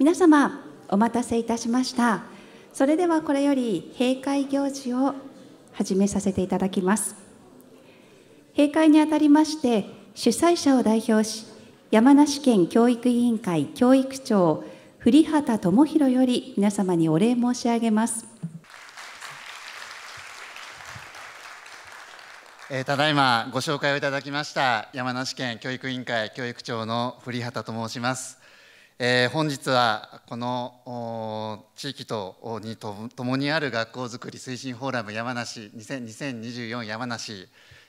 皆様お待たせいたしましたそれではこれより閉会行事を始めさせていただきます閉会にあたりまして主催者を代表し山梨県教育委員会教育長栗畑智弘より皆様にお礼申し上げますえー、ただいまご紹介をいただきました山梨県教育委員会教育長の古畑と申しますえー、本日はこの地域とにともにある学校づくり推進フォーラム山梨2024山梨、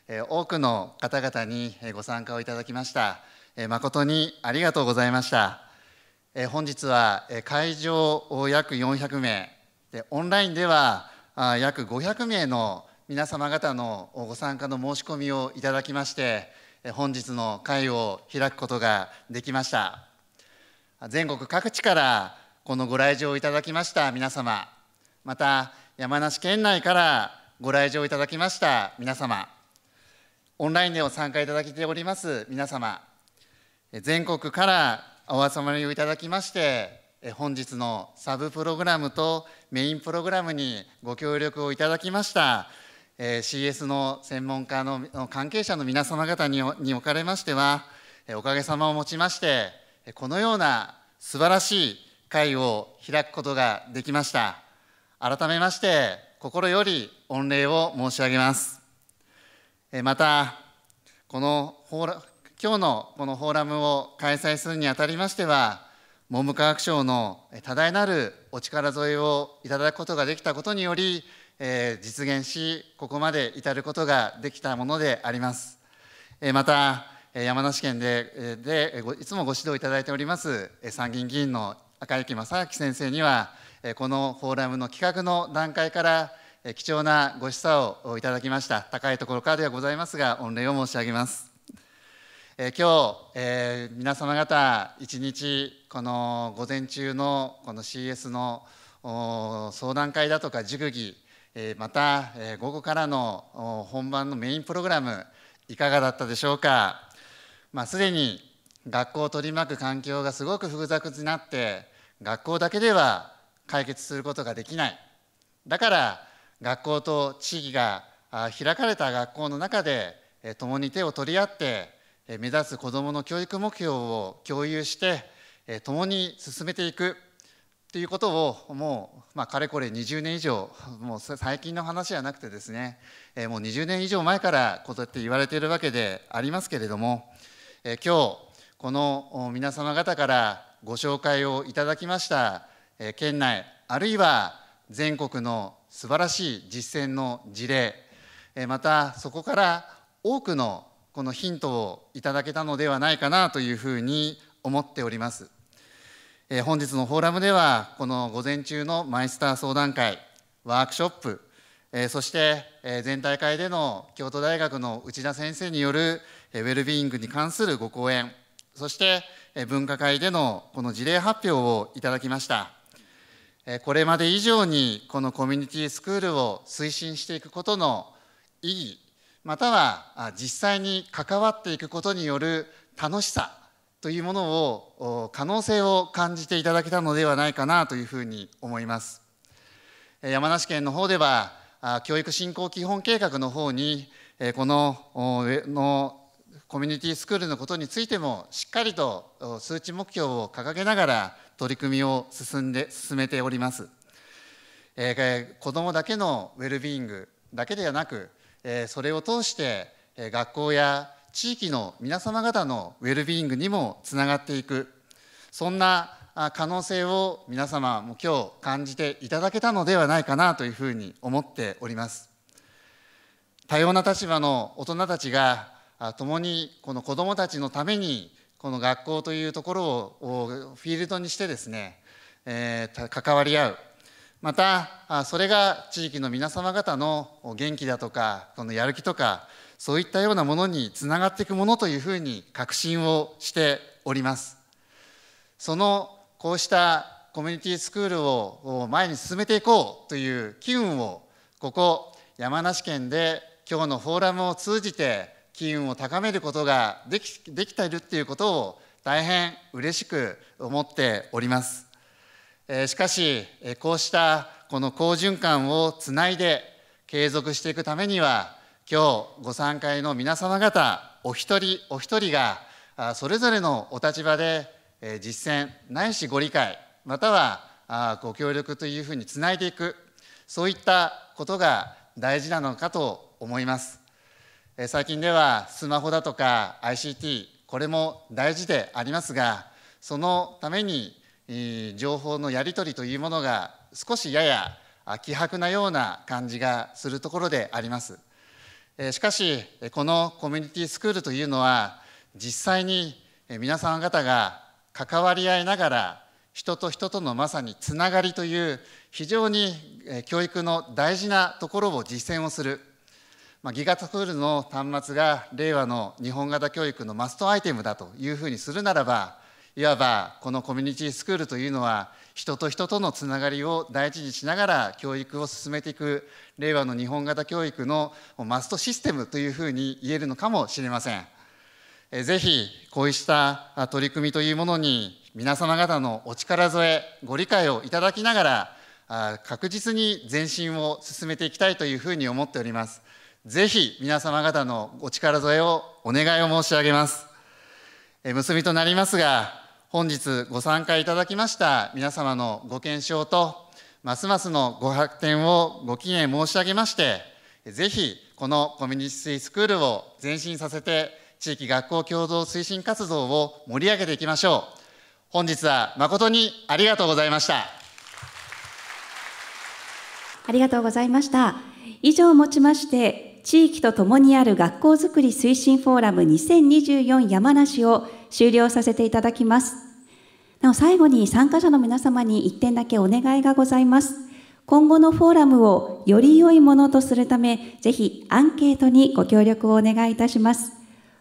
えー、多くの方々にご参加をいただきました、えー、誠にありがとうございました、えー、本日は会場約400名でオンラインではあ約500名の皆様方のご参加の申し込みをいただきまして本日の会を開くことができました。全国各地からこのご来場いただきました皆様また山梨県内からご来場いただきました皆様オンラインでお参加いただきております皆様全国からお集まりをいただきまして本日のサブプログラムとメインプログラムにご協力をいただきました CS の専門家の関係者の皆様方におかれましてはおかげさまをもちましてこのような素晴らしい会を開くことができました改めまして心より御礼を申し上げますまたこのほら今日のこのフォーラムを開催するにあたりましては文部科学省の多大なるお力添えをいただくことができたことにより、え実現しここまで至ることができたものであります、えまた山梨県ででいつもご指導いただいております参議院議員の赤雪正明先生にはこのフォーラムの企画の段階から貴重なご示唆をいただきました高いところからではございますが御礼を申し上げます。え今日、えー、皆様方一日この午前中のこの CS の相談会だとか塾議、えー、また、えー、午後からの本番のメインプログラムいかがだったでしょうかまあ、すでに学校を取り巻く環境がすごく複雑になって学校だけでは解決することができないだから学校と地域が開かれた学校の中で共に手を取り合って目指す子どもの教育目標を共有して共に進めていくということをもう、まあ、かれこれ20年以上もう最近の話じゃなくてですねもう20年以上前からこうやって言われているわけでありますけれどもえ今日この皆様方からご紹介をいただきました、え県内あるいは全国の素晴らしい実践の事例、えまたそこから多くのこのヒントをいただけたのではないかなというふうに思っております。え本日のフォーラムではこの午前中のマイスター相談会ワークショップ、えそして、え全体会での京都大学の内田先生によるウェルビーイングに関するご講演、そして分科会でのこの事例発表をいただきました。これまで以上にこのコミュニティスクールを推進していくことの意義、または実際に関わっていくことによる楽しさというものを可能性を感じていただけたのではないかなというふうに思います山梨県の方では教育振興基本計画の方にこののコミュニティスクールのことについてもしっかりと数値目標を掲げながら取り組みを進んで進めております、えー、子どもだけのウェルビーイングだけではなく、えー、それを通して学校や地域の皆様方のウェルビーイングにもつながっていくそんな可能性を皆様も今日感じていただけたのではないかなというふうに思っております多様な立場の大人たちが共にこの子どもたちのためにこの学校というところをフィールドにしてですね、えー、関わり合うまたそれが地域の皆様方の元気だとかこのやる気とかそういったようなものにつながっていくものというふうに確信をしておりますそのこうしたコミュニティスクールを前に進めていこうという機運をここ山梨県で今日のフォーラムを通じて機運を高めることができできているっていうことを大変嬉しく思っております。しかし、こうしたこの好循環をつないで継続していくためには、今日ご参加の皆様方、お一人お一人が、それぞれのお立場で実践、ないしご理解、またはご協力というふうにつないでいく、そういったことが大事なのかと思います。最近ではスマホだとか ICT これも大事でありますがそのために情報のやり取りというものが少しやや希薄なような感じがするところでありますしかしこのコミュニティスクールというのは実際に皆さん方が関わり合いながら人と人とのまさにつながりという非常に教育の大事なところを実践をするまあ、ギガトゥールの端末が令和の日本型教育のマストアイテムだというふうにするならばいわばこのコミュニティスクールというのは人と人とのつながりを大事にしながら教育を進めていく令和の日本型教育のマストシステムというふうに言えるのかもしれません。ぜひこうした取り組みというものに皆様方のお力添えご理解をいただきながら確実に前進を進めていきたいというふうに思っております。ぜひ皆様方のお力添えをお願いを申し上げます。え結びとなりますが、本日ご参加いただきました皆様のご健勝と、ますますのご発展をご祈念申し上げまして、ぜひこのコミュニティスクールを前進させて、地域学校共同推進活動を盛り上げていきましょう。本日は誠にありがとうございました。ありがとうございました。以上をもちまして、地域とともにある学校づくり推進フォーラム2024山梨を終了させていただきます。なお最後に参加者の皆様に1点だけお願いがございます。今後のフォーラムをより良いものとするため、ぜひアンケートにご協力をお願いいたします。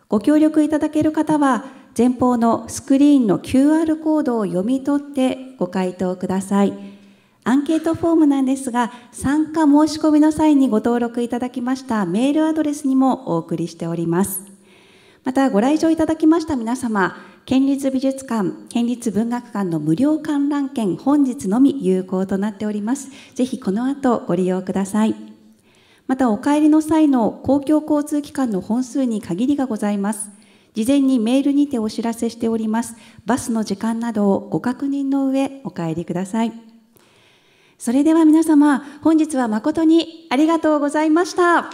ご協力いただける方は、前方のスクリーンの QR コードを読み取ってご回答ください。アンケートフォームなんですが、参加申し込みの際にご登録いただきましたメールアドレスにもお送りしております。また、ご来場いただきました皆様、県立美術館、県立文学館の無料観覧券、本日のみ有効となっております。ぜひこの後ご利用ください。また、お帰りの際の公共交通機関の本数に限りがございます。事前にメールにてお知らせしております。バスの時間などをご確認の上、お帰りください。それでは皆様、本日は誠にありがとうございました。